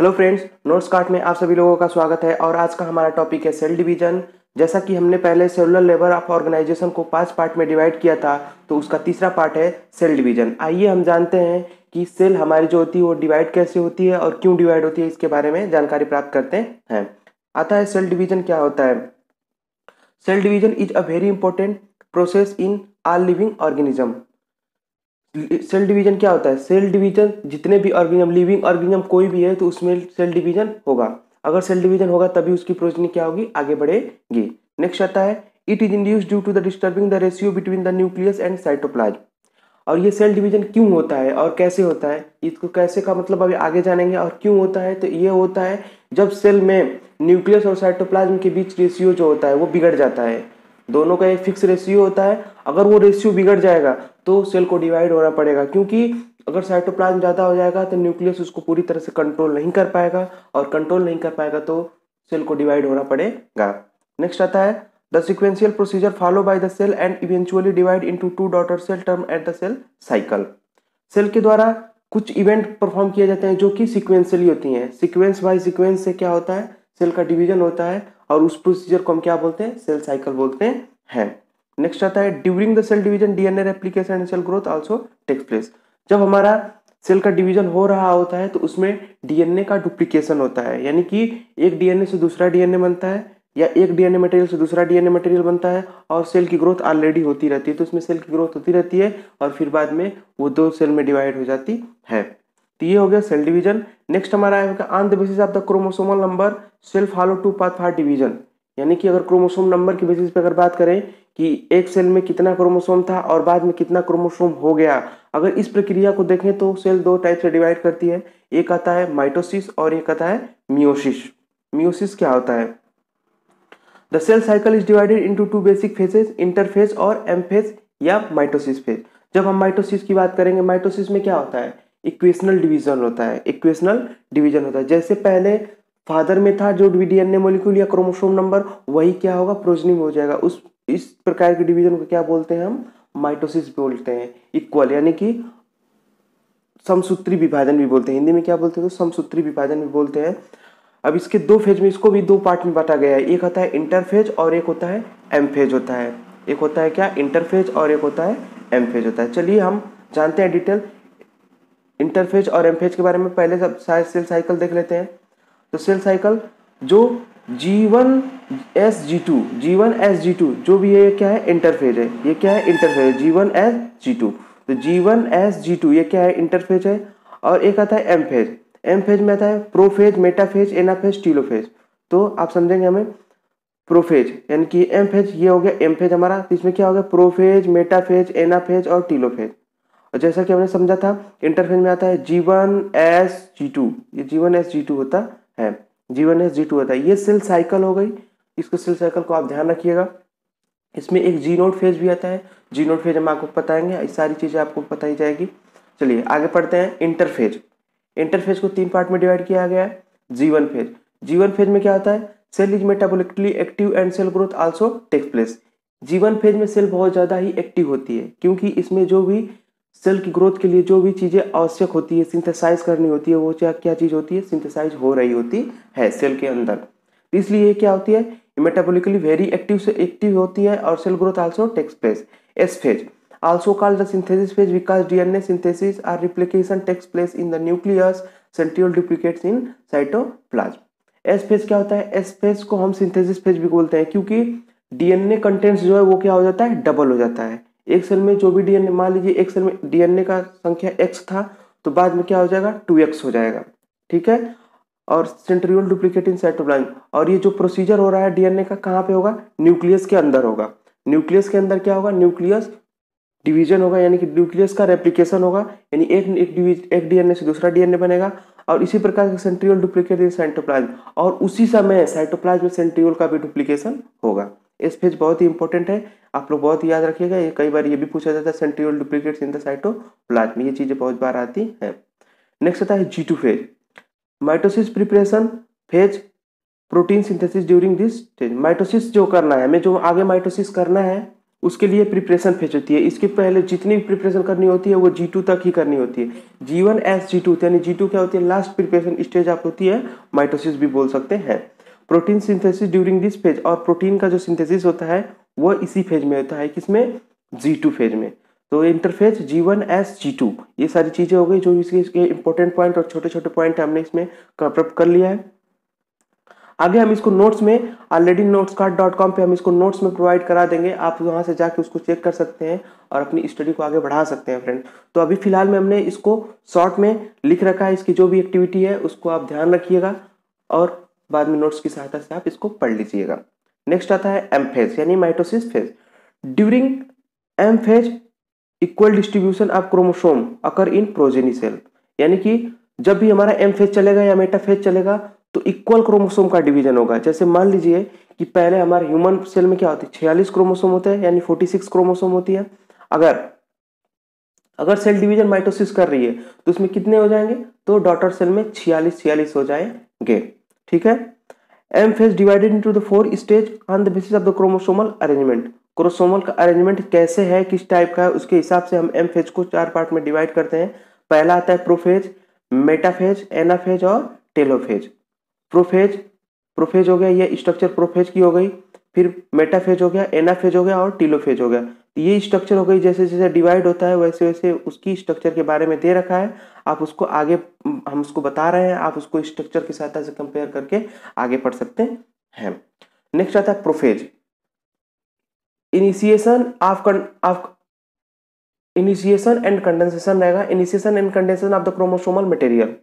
hello friends notes card में आप सभी लोगों का स्वागत है और आज का हमारा टॉपिक है सेल डिवीजन जैसा कि हमने पहले सेलुलर लेबर ऑफ ऑर्गेनाइजेशन को पांच पार्ट में डिवाइड किया था तो उसका तीसरा पार्ट है सेल डिवीजन आइए हम जानते हैं कि सेल हमारी जो होती है वो डिवाइड कैसे होती है और क्यों डिवाइड होती है इसके बारे में जानकारी प्राप्त करते हैं आता है सेल डिवीजन क्या होता है cell division is a very important process in all living organism cell division क्या होता है सेल डिवीजन जितने भी ऑर्गेनिज्म लिविंग ऑर्गेनिज्म कोई भी है तो उसमें सेल डिवीजन होगा अगर सेल डिवीजन होगा तभी उसकी प्रोजनी क्या होगी आगे बढ़ेगी नेक्स्ट आता है it is induce due to the disturbing the ratio between the nucleus and cytoplasm और ये सेल डिवीजन क्यों होता है और कैसे होता है इसको कैसे का मतलब अभी आगे जानेंगे और क्यों होता है तो ये होता है जब सेल में न्यूक्लियस और साइटोप्लाज्म के बीच रेशियो जो होता है वो बिगड़ जाता है दोनों का एक फिक्स रेशियो होता है अगर वो रेशियो बिगड़ जाएगा तो सेल को डिवाइड होना पड़ेगा क्योंकि अगर साइटोप्लाज्म ज़्यादा हो जाएगा तो न्यूक्लियस उसको पूरी तरह से कंट्रोल नहीं कर पाएगा और कंट्रोल नहीं कर पाएगा तो सेल को डिवाइड होना पड़ेगा नेक्स्ट आता है the sequential procedure follow by the cell and eventually divide into two daughter cell term at the cell cycle cell के द्वारा कुछ इवेंट परफॉर्म किए जाते हैं जो कि सिक्वेंसली होती हैं सिक्वेंस बाय सिक्वेंस से क्या होता है सेल का डिवीजन होता है और उस प्रोसीजर को हम क्या बोलते हैं सेल साइकिल बोलते हैं नेक्स्ट आता है during the cell division DNA replication and cell growth also takes place जब हमारा सेल का डिवीजन हो रहा होता है तो उसमें डीएनए का डुप्लीकेशन होता है यानी कि एक डीएनए से दूसरा डीएनए बनता है या एक डीएनए मटेरियल से दूसरा डीएनए मटेरियल बनता है और सेल की ग्रोथ ऑलरेडी होती रहती है तो उसमें सेल की ग्रोथ होती रहती है और फिर बाद में वो दो सेल में डिवाइड हो जाती है तो ये हो गया सेल डिवीजन नेक्स्ट हमारा आएगा on the basis of the chromosomal number cell follow two path for division यानी कि अगर क्रोमोसोम नंबर के बेसिस पे अगर बात करें कि एक सेल में कितना क्रोमोसोम था और बाद में कितना क्रोमोसोम हो गया अगर इस प्रक्रिया को देखें तो सेल दो टाइप से डिवाइड करती है एक आता है माइटोसिस और एक आता है मियोसिस मियोसिस क्या होता है the cell cycle is divided into two basic phases interphase और एम फेज या माइटोसिस फेज जब हम माइटोसिस की बात करेंगे माइटोसिस में क्या होता है इक्वेशनल डिवीजन होता है इक्वेशनल डिवीजन होता है जैसे पहले फादर में था जो डीएनए मोलिक्यूल या क्रोमोसोम नंबर वही क्या होगा प्रोजनी हो जाएगा उस इस प्रकार के डिवीजन को क्या बोलते हैं हम माइटोसिस बोलते हैं इक्वल यानी कि समसूत्री विभाजन भी बोलते हैं हिंदी में क्या बोलते हैं तो समसूत्री विभाजन भी बोलते हैं अब इसके दो फेज में इसको भी दो पार्ट में बांटा गया है एक होता है इंटरफेज और एक होता है एम फेज होता है एक होता है क्या इंटरफेज और एक होता है एम फेज होता है चलिए हम जानते हैं डिटेल इंटरफेज और एमफेज के बारे में पहले सब सेल साइकिल देख लेते हैं तो सेल साइकिल जो G one S G two G one S G two जो भी है क्या है इंटरफेज है ये क्या है इंटरफेज है G one S G two तो G one S G two ये क्या है इंटरफेज तो है और एक आता है एम फेज एम फेज में आता है प्रोफेज मेटाफेज एनाफेज टीलोफेज तो आप समझेंगे हमें प्रोफेज यानी कि एम फेज ये हो गया एम फेज हमारा तो इसमें क्या हो गया प्रोफेज मेटाफेज एनाफेज और टीलोफेज और जैसा कि हमने समझा था इंटरफेस में आता है G one S G two ये G one S G two होता है G one S G two होता है ये सेल साइकिल हो गई इसको सेल साइकिल को आप ध्यान रखिएगा इसमें एक जी नोट फेज भी आता है जी नोट फेज हम आपको बताएंगे ये सारी चीज़ें आपको बताई जाएगी चलिए आगे पढ़ते हैं इंटरफेज इंटरफेज को तीन पार्ट में डिवाइड किया गया है जीवन फेज जीवन फेज में क्या होता है cell is metabolically active and cell growth also take place G one phase में सेल बहुत ज़्यादा ही एक्टिव होती है क्योंकि इसमें जो भी सेल की ग्रोथ के लिए जो भी चीज़ें आवश्यक होती है सिंथेसाइज करनी होती है वो क्या क्या चीज़ होती है सिंथेसाइज हो रही होती है सेल के अंदर इसलिए क्या होती है मेटाबोलिकली वेरी एक्टिव से एक्टिव होती है और cell growth also takes place S phase also कॉल the synthesis phase because DNA synthesis or replication takes place in the nucleus centriole duplicates in cytoplasm S phase क्या होता है S phase को हम सिंथेसिस फेज भी बोलते हैं क्योंकि डीएनए कंटेंट्स जो है वो क्या हो जाता है डबल हो जाता है एक सेल में जो भी डीएनए मान लीजिए एक सेल में डीएनए का संख्या एक्स था तो बाद में क्या हो जाएगा टू एक्स हो जाएगा ठीक है और सेंट्रियल डुप्लीकेट इन साइटोप्लाज्म और ये जो प्रोसीजर हो रहा है डीएनए का कहाँ पे होगा न्यूक्लियस के अंदर होगा न्यूक्लियस के अंदर क्या होगा न्यूक्लियस डिवीजन होगा यानी कि न्यूक्लियस का रेप्लीकेशन होगा यानी एक एक एक डीएनए से दूसरा डीएनए बनेगा और इसी प्रकार का सेंट्रियल डुप्लीकेट इन साइटोप्लाज्म और उसी समय साइटोप्लाज्म में सेंट्रियोल का भी डुप्लीकेशन होगा इस फेज बहुत ही इंपॉर्टेंट है आप लोग बहुत याद रखिएगा ये कई बार ये भी पूछा जाता है centriole duplicates in the cyto cytoplasm ये चीज़ें बहुत बार आती हैं नेक्स्ट आता है G two phase mitosis preparation phase protein synthesis during this stage mitosis जो करना है हमें जो आगे माइटोसिस करना है उसके लिए प्रिपरेशन फेज होती है इसके पहले जितनी भी प्रिपरेशन करनी होती है वो जी टू तक ही करनी होती है G one S G two यानी जी टू क्या होती है लास्ट प्रिपरेशन स्टेज आप होती है माइटोसिस भी बोल सकते हैं protein synthesis during this phase और प्रोटीन का जो सिंथेसिस होता है वो इसी फेज में होता है किसमें जी टू फेज में तो interphase G one S G two ये सारी चीज़ें हो गई जो इसके इसके इंपॉर्टेंट पॉइंट और छोटे छोटे पॉइंट हमने इसमें कवरअप कर लिया है आगे हम इसको नोट्स में already notes card dot com पर हम इसको नोट्स में प्रोवाइड करा देंगे आप वहाँ से जाके उसको चेक कर सकते हैं और अपनी स्टडी को आगे बढ़ा सकते हैं फ्रेंड तो अभी फिलहाल में हमने इसको शॉर्ट में लिख रखा है इसकी जो भी एक्टिविटी है उसको आप ध्यान रखिएगा और बाद में नोट्स की सहायता से आप इसको पढ़ लीजिएगा नेक्स्ट आता है एम फेज यानी mitosis phase during M phase equal distribution of chromosome occur in progeny cell यानी कि जब भी हमारा एम फेज चलेगा या मेटा फेज चलेगा तो इक्वल क्रोमोसोम का डिवीजन होगा जैसे मान लीजिए कि पहले हमारे ह्यूमन सेल में क्या होती है छियालीस क्रोमोसोम होते हैं यानी फोर्टी सिक्स क्रोमोसोम होती है अगर अगर सेल डिवीजन माइटोसिस कर रही है तो उसमें कितने हो जाएंगे तो डॉटर सेल में छियालीस छियालीस हो जाएंगे ठीक है M phase divided into the four stage on the basis of the chromosomal arrangement chromosomal का अरेंजमेंट कैसे है किस टाइप का है उसके हिसाब से हम एम फेज को चार पार्ट में डिवाइड करते हैं पहला आता है प्रोफेज मेटाफेज एनाफेज और टेलोफेज प्रोफेज प्रोफेज हो गया ये स्ट्रक्चर प्रोफेज की हो गई फिर मेटाफेज हो गया एनाफेज हो गया और टीलोफेज हो गया तो ये स्ट्रक्चर हो गई जैसे जैसे डिवाइड होता है वैसे वैसे उसकी स्ट्रक्चर के बारे में दे रखा है आप उसको आगे हम उसको बता रहे हैं आप उसको स्ट्रक्चर की सहायता से कंपेयर करके आगे पढ़ सकते हैं नेक्स्ट आता है prophase initiation of of initiation and condensation रहेगा initiation and condensation of the chromosomal material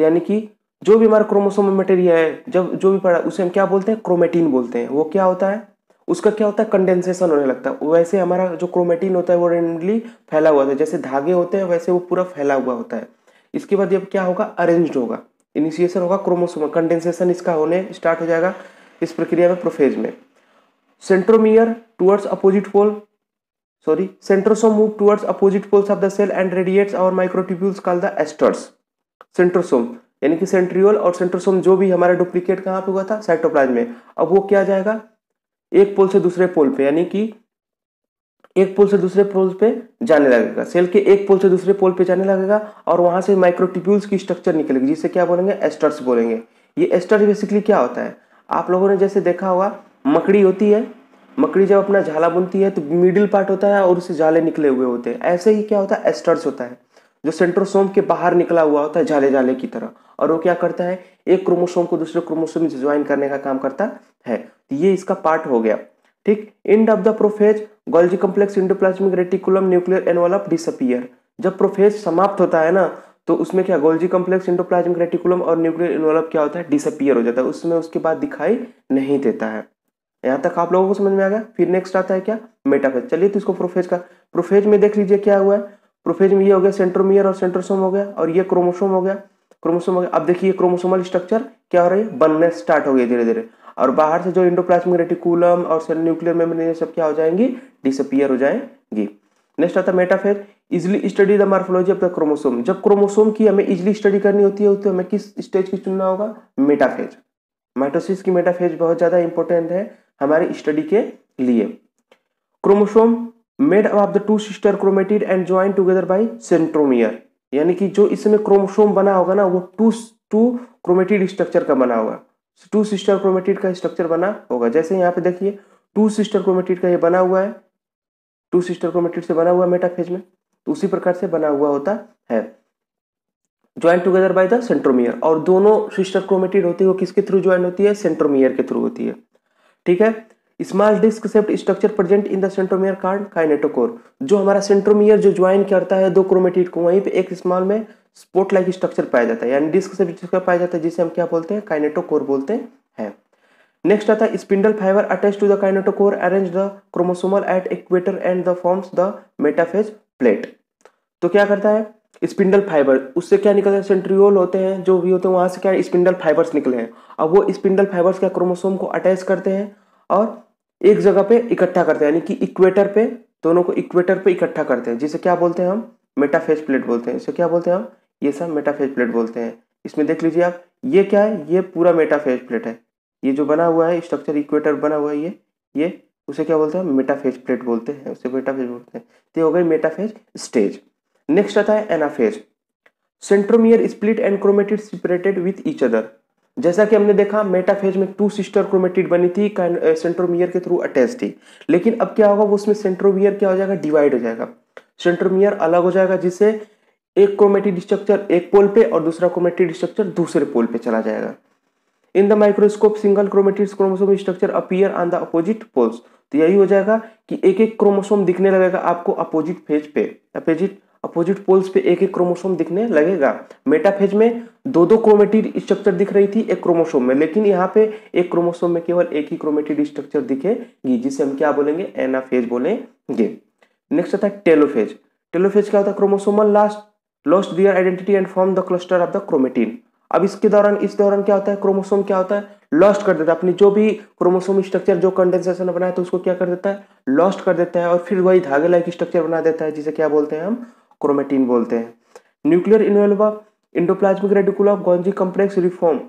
यानी कि जो भी हमारा क्रोमोसोमल मटेरियल है जब जो भी पड़ा उसे हम क्या बोलते हैं क्रोमेटीन बोलते हैं वो क्या होता है उसका क्या होता है कंडेंसेशन होने लगता है वैसे हमारा जो क्रोमेटिन होता है वो रेंडली फैला हुआ था है जैसे धागे होते हैं वैसे वो पूरा फैला हुआ होता है इसके बाद जब क्या होगा अरेंज होगा इनिशिएशन होगा क्रोमोसोम कंडेंसेशन इसका होने स्टार्ट हो जाएगा इस प्रक्रिया में प्रोफेज में centromere towards opposite pole sorry centrosome move towards opposite poles of the cell and radiates और microtubules call the asters centrosome यानी कि सेंट्रियोल और सेंट्रोसोम जो भी हमारा डुप्लीकेट कहाँ पे हुआ था साइटोप्लाज्म में अब वो क्या जाएगा एक पोल से दूसरे पोल पे यानी कि एक पोल से दूसरे पोल पे जाने लगेगा सेल के एक पोल से दूसरे पोल पे जाने लगेगा और वहां से माइक्रोटिप्यूल्स की स्ट्रक्चर निकलेगी जिसे क्या बोलेंगे एस्टर्स बोलेंगे ये एस्टर बेसिकली क्या होता है आप लोगों ने जैसे देखा होगा मकड़ी होती है मकड़ी जब अपना झाला बुनती है तो मिडिल पार्ट होता है और उससे झाले निकले हुए होते हैं ऐसे ही क्या होता है एस्टर्स होता है जो सेंट्रोसोम के बाहर निकला हुआ होता है जाले जाले की तरह और वो क्या करता है एक क्रोमोसोम को दूसरे क्रोमोसोम में ज्वाइन करने का काम करता है तो ये इसका पार्ट हो गया ठीक end of the prophase Golgi complex endoplasmic reticulum nuclear envelope disappear जब प्रोफेज समाप्त होता है ना तो उसमें क्या गोल्जी कम्प्लेक्स इंडोप्लाज्मिक रेटिकुलम और न्यूक्लियर एनवलप क्या होता है डिसअपियर हो जाता है उसमें उसके बाद दिखाई नहीं देता है यहाँ तक आप लोगों को समझ में आ गया फिर नेक्स्ट आता है क्या मेटाफेज चलिए तो इसको प्रोफेज का प्रोफेज में देख लीजिए क्या हुआ है प्रोफेज में ये हो गया सेंट्रोमियर और सेंट्रोसोम हो गया और ये क्रोमोसोम हो गया क्रोमोसोम हो गया अब देखिए क्रोमोसोमल स्ट्रक्चर क्या हो रही है बनने स्टार्ट हो गई धीरे धीरे और बाहर से जो इंडोप्लाज्मिक रेटिकुलम और सेल न्यूक्लियर मेम्ब्रेन ये सब क्या हो जाएंगी डिसअपियर हो जाएंगी नेक्स्ट आता है metaphase easily study the morphology of the chromosome जब क्रोमोसोम की हमें इजिली स्टडी करनी होती है तो हमें किस स्टेज की चुनना होगा मेटाफेज माइटोसिस की मेटाफेज बहुत ज़्यादा इंपॉर्टेंट है हमारी स्टडी के लिए chromosome made up of the two sister chromatid and join together by centromere यानी कि जो इसमें क्रोमोसोम बना होगा ना वो टू टू क्रोमेटिड स्ट्रक्चर का बना होगा टू सिस्टर क्रोमेटिड का स्ट्रक्चर बना होगा जैसे यहाँ पे देखिए टू सिस्टर क्रोमेटिड का ये बना हुआ है टू सिस्टर क्रोमेटिड से बना हुआ है मेटाफेज में तो उसी प्रकार से बना हुआ होता है join together by the centromere और दोनों सिस्टर क्रोमेटिड होती है वो किसके थ्रू ज्वाइन होती है सेंट्रोमियर के थ्रू होती है ठीक है small disc shaped structure present in the centromere called kinetochore जो हमारा सेंट्रोमियर जो ज्वाइन करता है दो क्रोमेटिड को वहीं पे एक स्मॉल में स्पोर्ट लाइक स्ट्रक्चर पाया जाता है यानी डिस्क सेप्ट स्ट्रक्चर पाया जाता है जिसे हम क्या बोलते हैं काइनेटोकोर बोलते हैं नेक्स्ट आता है spindle fibre attach to the kinetochore arrange the chromosomal at equator and the forms the metaphase plate तो क्या करता है स्पिंडल फाइबर उससे क्या निकलता है सेंट्रियोल होते हैं जो भी होते हैं वहां से क्या स्पिंडल फाइबर्स निकले हैं अब वो स्पिंडल फाइबर्स क्या क्रोमोसोम को अटैच करते हैं और एक जगह पे इकट्ठा करते हैं यानी कि इक्वेटर पे दोनों को इक्वेटर पे इकट्ठा करते हैं जिसे क्या बोलते हैं हम मेटाफेज प्लेट बोलते हैं इसे क्या बोलते हैं हम ये सब मेटाफेज प्लेट बोलते हैं इसमें देख लीजिए आप ये क्या है ये पूरा मेटाफेज प्लेट है ये जो बना हुआ है स्ट्रक्चर इक्वेटर बना हुआ है ये ये उसे क्या बोलते हैं मेटाफेज प्लेट बोलते हैं उसे मेटाफेज बोलते हैं तो हो गई मेटाफेज स्टेज नेक्स्ट आता है anaphase centromere split and chromatid separated with each other जैसा कि हमने देखा मेटाफेज में टू सिस्टर क्रोमेटिड बनी थी सेंट्रोमियर के थ्रू अटैच थी लेकिन अब क्या होगा वो उसमें सेंट्रोमियर क्या हो जाएगा डिवाइड हो जाएगा सेंट्रोमियर अलग हो जाएगा जिससे एक क्रोमेटिड स्ट्रक्चर एक पोल पे और दूसरा क्रोमेटिड स्ट्रक्चर दूसरे पोल पे चला जाएगा in the microscope single chromatid chromosome structure appear on the opposite poles तो यही हो जाएगा कि एक एक क्रोमोसोम दिखने लगेगा आपको अपोजिट फेज पे अपोजिट अपोजिट पोल्स पे एक एक क्रोमोसोम दिखने लगेगा मेटाफेज में दो दो क्रोमेटिड स्ट्रक्चर दिख रही थी एक क्रोमोसोम में लेकिन यहाँ पे एक क्रोमोसोम में केवल एक ही क्रोमेटिड स्ट्रक्चर दिखेगी जिसे हम क्या बोलेंगे एनाफेज बोलेंगे नेक्स्ट आता है टेलोफेज टेलोफेज क्या होता है chromosomal last lost their identity and form the cluster of the chromatin अब इसके दौरान इस दौरान क्या होता है क्रोमोसोम क्या होता है लॉस्ट कर देता है अपनी जो भी क्रोमोसोम स्ट्रक्चर जो कंडेंसेशन बनाया तो उसको क्या कर देता है लॉस्ट कर देता है और फिर वही धागे लाइक स्ट्रक्चर बना देता है जिसे क्या बोलते हैं हम क्रोमेटीन बोलते हैं nuclear envelope endoplasmic reticulum Golgi complex reform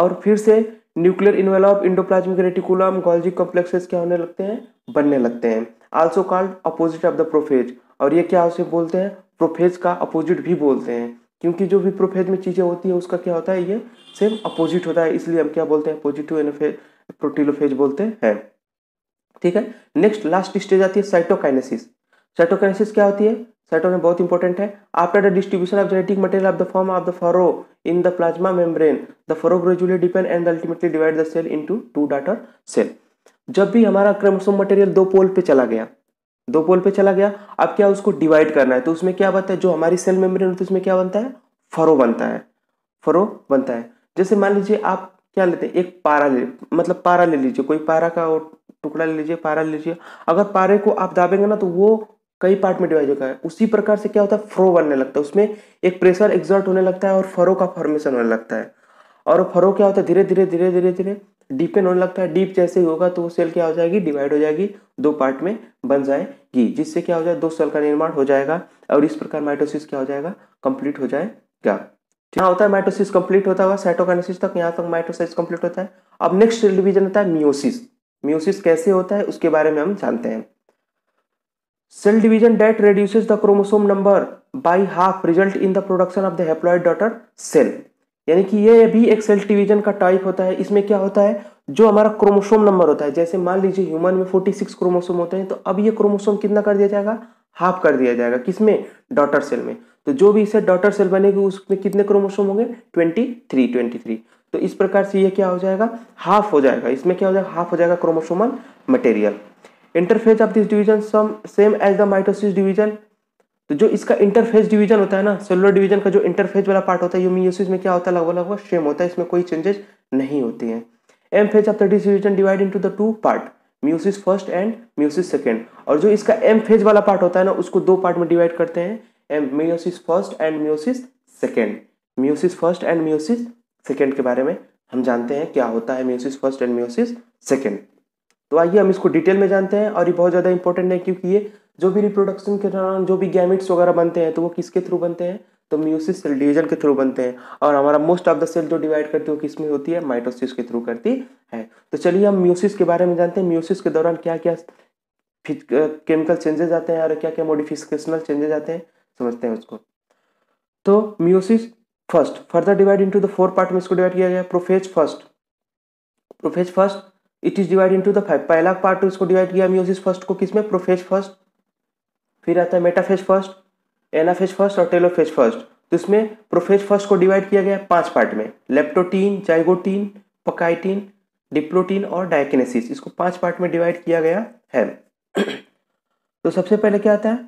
और फिर से nuclear envelope endoplasmic reticulum Golgi complexes क्या होने लगते हैं बनने लगते हैं also called opposite of the prophase और ये क्या उसे बोलते हैं प्रोफेज का अपोजिट भी बोलते हैं क्योंकि जो भी प्रोफेज में चीज़ें होती है उसका क्या होता है ये सेम अपोजिट होता है इसलिए हम क्या बोलते हैं पॉजिटिव एनोफेज प्रोटीलोफेज बोलते हैं ठीक है नेक्स्ट लास्ट स्टेज आती है साइटोकाइनेसिस साइटोकाइनेसिस क्या होती है साइटो बहुत इंपॉर्टेंट है after the distribution of genetic material of the form of the furrow in the plasma membrane the furrow gradually depend and ultimately divide the cell into two daughter cell जब भी हमारा chromosome material दो पोल पे चला गया दो पोल पे चला गया अब क्या उसको डिवाइड करना है तो उसमें क्या बनता है जो हमारी सेल मेम्ब्रेन होती है उसमें क्या बनता है फरो बनता है फरो बनता है जैसे मान लीजिए आप क्या लेते हैं एक पारा ले मतलब पारा ले लीजिए कोई पारा का टुकड़ा ले लीजिए पारा ले लीजिए अगर पारे को आप दाबेंगे ना तो वो कई पार्ट में डिवाइड होता है उसी प्रकार से क्या होता है फ्रो बनने लगता है उसमें एक प्रेशर एग्जॉर्ट होने लगता है और फरो का फॉर्मेशन होने लगता है और फरो क्या होता है धीरे धीरे धीरे धीरे धीरे डीपेन होने लगता है डीप जैसे ही होगा तो वो सेल क्या हो जाएगी डिवाइड हो जाएगी दो पार्ट में बन जाएगी जिससे क्या हो जाए दो सेल का निर्माण हो जाएगा और इस प्रकार माइटोसिस क्या हो जाएगा कंप्लीट हो जाएगा क्या होता है माइटोसिस कंप्लीट होता हुआ साइटोकाइनोसिस तक यहाँ तक माइटोसाइस कंप्लीट होता है अब नेक्स्ट डिवीजन होता है मियोसिस मियोसिस कैसे होता है उसके बारे में हम जानते हैं cell division that reduces the chromosome number by half result in the production of the haploid daughter cell यानी कि ये भी एक सेल डिवीजन का टाइप होता है इसमें क्या होता है जो हमारा क्रोमोसोम नंबर होता है जैसे मान लीजिए ह्यूमन में 46 क्रोमोसोम होते हैं तो अब ये क्रोमोसोम कितना कर दिया जाएगा हाफ कर दिया जाएगा किसमें डॉटर सेल में तो जो भी इसे डॉटर सेल बनेगी उसमें कितने क्रोमोसोम होंगे ट्वेंटी थ्री ट्वेंटी थ्री तो इस प्रकार से ये क्या हो जाएगा हाफ हो जाएगा इसमें क्या हो जाएगा हाफ हो जाएगा chromosomal material interphase of this division some same as the mitosis division तो जो इसका इंटरफेज डिवीजन होता है ना सेलुलर डिवीजन का जो इंटरफेज वाला पार्ट होता है यूमियोसिस में क्या होता है लगभग लगभग सेम होता है इसमें कोई चेंजेस नहीं होती है M phase of the division divide into the two part meiosis first and meiosis second और जो इसका एम फेज वाला पार्ट होता है ना उसको दो पार्ट में डिवाइड करते हैं M meiosis first and meiosis second meiosis first and meiosis second के बारे में हम जानते हैं क्या होता है meiosis first and meiosis second तो आइए हम इसको डिटेल में जानते हैं और ये बहुत ज़्यादा इंपॉर्टेंट है क्योंकि ये जो भी रिप्रोडक्शन के दौरान जो भी गैमिट्स वगैरह बनते हैं तो वो किसके थ्रू बनते हैं तो म्यूसिस सेल डिवीजन के थ्रू बनते हैं और हमारा मोस्ट ऑफ द सेल जो डिवाइड करती है वो किस में होती है माइटोसिस के थ्रू करती है तो चलिए हम म्यूसिस के बारे में जानते हैं म्यूसिस के दौरान क्या क्या केमिकल चेंजेस आते हैं और क्या क्या मॉडिफिकेशनल चेंजेस आते हैं समझते हैं उसको तो meiosis first further divide into the four part में इसको डिवाइड किया गया prophase first prophase first it is divide into the five पहला पार्ट तो इसको डिवाइड किया म्यूजिस फर्स्ट को किसमें प्रोफेज फर्स्ट फिर आता है मेटाफेज फर्स्ट एनाफेज फर्स्ट और टेलोफेज फर्स्ट तो इसमें प्रोफेज फर्स्ट को डिवाइड किया गया पांच पार्ट में लेप्टोटीन जाइगोटीन पकाइटीन डिप्लोटीन और डायकेनेसिस इसको पांच पार्ट में डिवाइड किया गया है तो सबसे पहले क्या आता है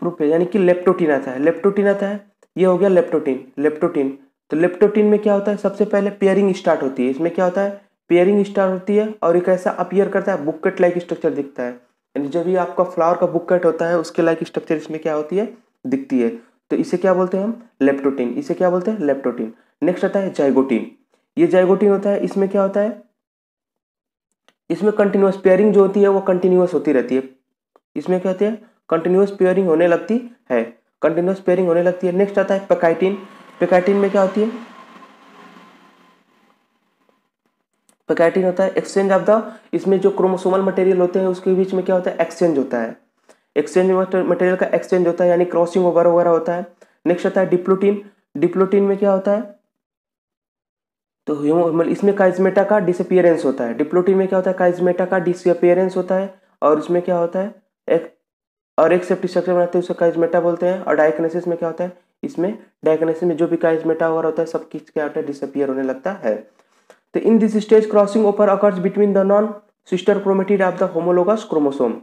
प्रोफेज यानी कि लेप्टोटीन आता है लेप्टोटीन आता है ये हो गया लेप्टोटीन लेप्टोटीन तो लेप्टोटीन में क्या होता है सबसे पहले पेयरिंग स्टार्ट होती है इसमें क्या होता है पेयरिंग स्टार होती है और एक ऐसा अपियर करता है बुककेट लाइक स्ट्रक्चर दिखता है यानी जब भी आपका फ्लावर का बुकेट होता है उसके लाइक स्ट्रक्चर इसमें क्या होती है दिखती है तो इसे क्या बोलते हैं हम लेप्टोटीन इसे क्या बोलते हैं लेप्टोटीन नेक्स्ट आता है जाइगोटीन ये जाइगोटीन होता है इसमें क्या होता है इसमें कंटिन्यूस पेयरिंग जो होती है वो कंटिन्यूस होती रहती है इसमें क्या होती है कंटिन्यूस पेयरिंग होने लगती है कंटिन्यूस पेयरिंग होने लगती है नेक्स्ट आता है पेकाइटिन पेकाइटिन में क्या होती है पैकेटिंग होता है एक्सचेंज ऑफ द इसमें जो क्रोमोसोमल मटेरियल होते हैं उसके बीच में क्या होता है एक्सचेंज होता है एक्सचेंज मटेरियल का एक्सचेंज होता है यानी क्रॉसिंग ओवर वगैरह होता है नेक्स्ट होता है डिप्लोटीन डिप्लोटीन में क्या होता है तो ह्यूमल मतलब इसमें काइजमेटा का डिसअपियरेंस होता है डिप्लोटीन में क्या होता है काइजमेटा का डिसअपियरेंस होता है और इसमें क्या होता है एक और एक सेफ्टी स्ट्रक्चर बनाते हैं उसे काइजमेटा बोलते हैं और डायग्नेसिस में क्या होता है इसमें डायग्नेसिस में जो भी काइजमेटा वगैरह होता है सब किस क्या होता है डिसअपियर होने लगता है तो in this stage crossing over occurs between the non sister chromatid of the homologous chromosome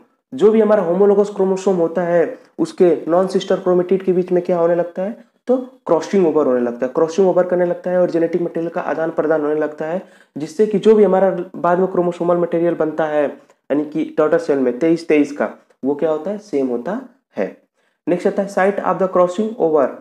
जो भी हमारा होमोलोगस क्रोमोसोम होता है उसके नॉन सिस्टर क्रोमेटिड के बीच में क्या होने लगता है तो क्रॉसिंग ओवर होने लगता है क्रॉसिंग ओवर करने लगता है और जेनेटिक मटेरियल का आदान प्रदान होने लगता है जिससे कि जो भी हमारा बाद में क्रोमोसोमल मटेरियल बनता है यानी कि डॉटर सेल में तेईस तेईस का वो क्या होता है सेम होता है नेक्स्ट आता है site of the crossing over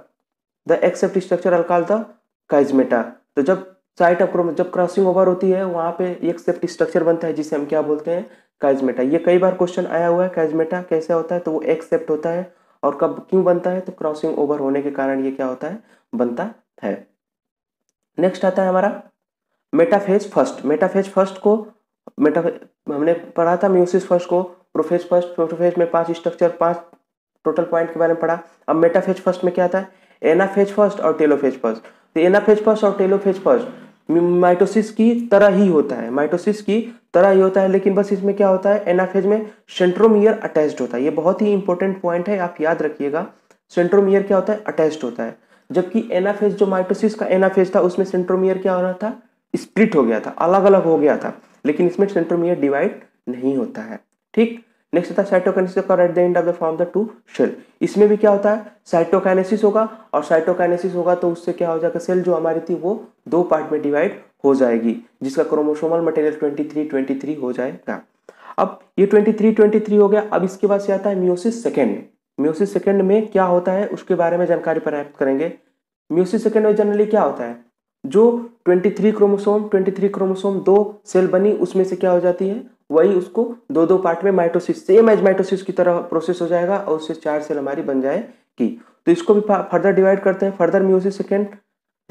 the X shaped structure also called the chiasmata तो जब साइट क्रोमोसोम जब क्रॉसिंग ओवर होती है वहाँ पे एक सेफ्टी स्ट्रक्चर बनता है जिसे हम क्या बोलते हैं काइजमेटा ये कई बार क्वेश्चन आया हुआ है काइजमेटा कैसे होता है तो वो एक्सेप्ट होता है और कब क्यों बनता है तो क्रॉसिंग ओवर होने के कारण ये क्या होता है बनता है नेक्स्ट आता है हमारा मेटाफेज फर्स्ट मेटाफेज फर्स्ट को मेटा हमने पढ़ा था म्यूसिस फर्स्ट को प्रोफेज फर्स्ट प्रोटोफेज में पांच स्ट्रक्चर पांच टोटल पॉइंट के बारे में पढ़ा अब मेटाफेज फर्स्ट में क्या आता है एनाफेज फर्स्ट और टेलोफेज फर्स्ट तो एनाफेज फर्स्ट और टेलोफेज फर्स्ट माइटोसिस की तरह ही होता है माइटोसिस की तरह ही होता है लेकिन बस इसमें क्या होता है एनाफेज में सेंट्रोमियर अटैच्ड होता है ये बहुत ही इंपॉर्टेंट पॉइंट है आप याद रखिएगा सेंट्रोमियर क्या होता है अटैच्ड होता है जबकि एनाफेज जो माइटोसिस का एनाफेज था उसमें सेंट्रोमियर क्या हो रहा था स्प्लिट हो गया था अलग अलग हो गया था लेकिन इसमें सेंट्रोमियर डिवाइड नहीं होता है ठीक नेक्स्ट होता है cytokinesis at the end of the form the two cell इसमें भी क्या होता है साइटोकाइनेसिस होगा और साइटोकाइनेसिस होगा तो उससे क्या हो जाएगा सेल जो हमारी थी वो दो पार्ट में डिवाइड हो जाएगी जिसका क्रोमोसोमल मटेरियल 23 23 हो जाएगा अब ये 23 23 हो गया अब इसके बाद से आता है म्योसिस सेकेंड म्योसिस सेकेंड में क्या होता है उसके बारे में जानकारी प्राप्त करेंगे म्यूसिस सेकेंड में जनरली क्या होता है जो 23 क्रोमोसोम 23 क्रोमोसोम दो सेल बनी उसमें से क्या हो जाती है वही उसको दो दो पार्ट में माइटोसिस सेम एज माइटोसिस की तरह प्रोसेस हो जाएगा और उससे चार सेल हमारी बन जाए की तो इसको भी फर्दर डिवाइड करते हैं further meiosis second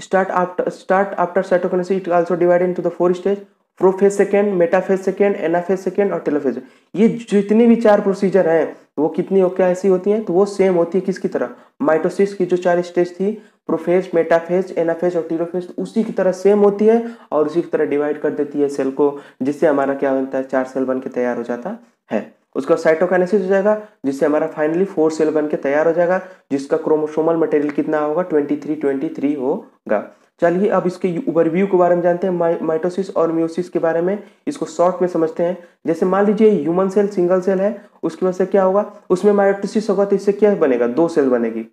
start after start after cytokinesis it also divide into the four stage prophase second metaphase second anaphase second और टेलोफेज ये जितने भी चार प्रोसीजर हैं तो वो कितनी ओके ऐसी होती हैं तो वो सेम होती है किसकी तरह माइटोसिस की जो चार स्टेज थी प्रोफेज मेटाफेज एनाफेज और टीरोफेज तो उसी की तरह सेम होती है और उसी की तरह डिवाइड कर देती है सेल को जिससे हमारा क्या बनता है चार सेल बन के तैयार हो जाता है उसका साइटोकाइनेसिस हो जाएगा जिससे हमारा फाइनली फोर सेल बन के तैयार हो जाएगा जिसका क्रोमोसोमल मटेरियल कितना होगा ट्वेंटी थ्री ट्वेंटी थ्री होगा चलिए अब इसके ओवरव्यू के बारे में जानते हैं माइटोसिस और म्यूसिस के बारे में इसको शॉर्ट में समझते हैं जैसे मान लीजिए ह्यूमन सेल सिंगल सेल है उसकी वजह से क्या होगा उसमें माइटोसिस होगा तो इससे क्या बनेगा दो सेल बनेगी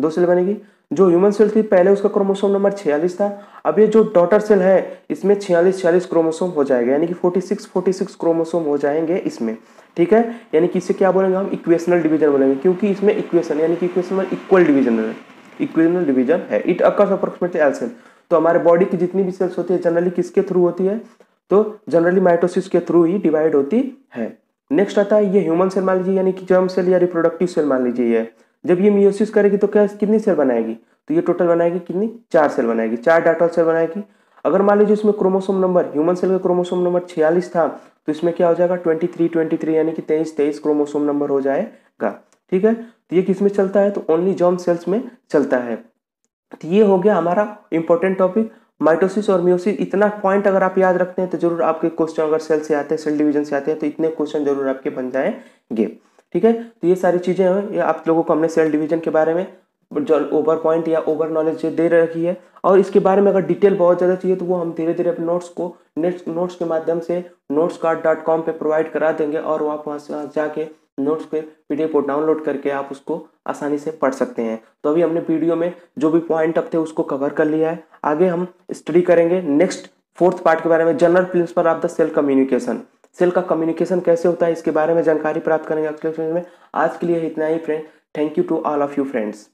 दो सेल बनेगी जो ह्यूमन सेल थी पहले उसका क्रोमोसोम नंबर छियालीस था अब ये जो डॉटर सेल है इसमें छियालीस छियालीस क्रोमोसोम हो जाएगा यानी कि forty six forty six chromosome हो जाएंगे इसमें ठीक है यानी कि इससे क्या बोलेंगे हम इक्वेशनल डिवीजन बोलेंगे क्योंकि इसमें इक्वेशन यानी कि इक्वेशन इक्वल डिवीजन है इक्विनल डिवीजन है it occurs approximately all cell तो हमारे बॉडी की जितनी भी सेल्स तो होती है जनरली किसके थ्रू होती है तो जनरली माइटोसिस के थ्रू ही डिवाइड होती है नेक्स्ट आता है ये ह्यूमन सेल मान लीजिए यानी कि जर्म सेल या रिप्रोडक्टिव सेल मान लीजिए ये जब ये मियोसिस करेगी तो क्या कितनी सेल बनाएगी तो ये टोटल बनाएगी कितनी चार सेल बनाएगी चार डाटा सेल बनाएगी अगर मान लीजिए इसमें क्रोमोसोम नंबर ह्यूमन सेल का क्रोमोसोम नंबर छियालीस था तो इसमें क्या हो जाएगा ट्वेंटी थ्री ट्वेंटी थ्री यानी कि तेईस तेईस क्रोमोसोम नंबर हो जाएगा ठीक है तो ये किस में चलता है तो ओनली जॉम सेल्स में चलता है तो ये हो गया हमारा इंपॉर्टेंट टॉपिक माइटोसिस और म्योसिस इतना पॉइंट अगर आप याद रखते हैं तो जरूर आपके क्वेश्चन अगर सेल से आते हैं सेल डिवीजन से आते हैं तो इतने क्वेश्चन जरूर आपके बन जाएंगे ठीक है तो ये सारी चीज़ें हैं ये आप लोगों को हमने सेल डिवीजन के बारे में जो ओवर पॉइंट या ओवर नॉलेज दे रखी है और इसके बारे में अगर डिटेल बहुत ज़्यादा चाहिए तो वो हम धीरे धीरे अपने नोट्स को नेट्स नोट्स के माध्यम से नोट्स कार्ड डॉट कॉम पर प्रोवाइड करा देंगे और वहाँ वहाँ से जाके नोट्स के पीडीएफ को डाउनलोड करके आप उसको आसानी से पढ़ सकते हैं तो अभी हमने वीडियो में जो भी पॉइंट अप थे उसको कवर कर लिया है आगे हम स्टडी करेंगे नेक्स्ट फोर्थ पार्ट के बारे में general principle of the cell communication cell का कम्युनिकेशन कैसे होता है इसके बारे में जानकारी प्राप्त करेंगे आज के लिए इतना ही friend thank you to all of you friends